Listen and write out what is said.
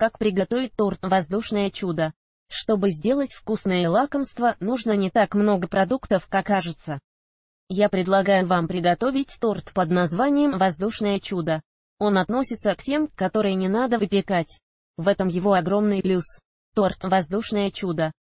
Как приготовить торт «Воздушное чудо». Чтобы сделать вкусное лакомство, нужно не так много продуктов, как кажется. Я предлагаю вам приготовить торт под названием «Воздушное чудо». Он относится к тем, которые не надо выпекать. В этом его огромный плюс. Торт «Воздушное чудо»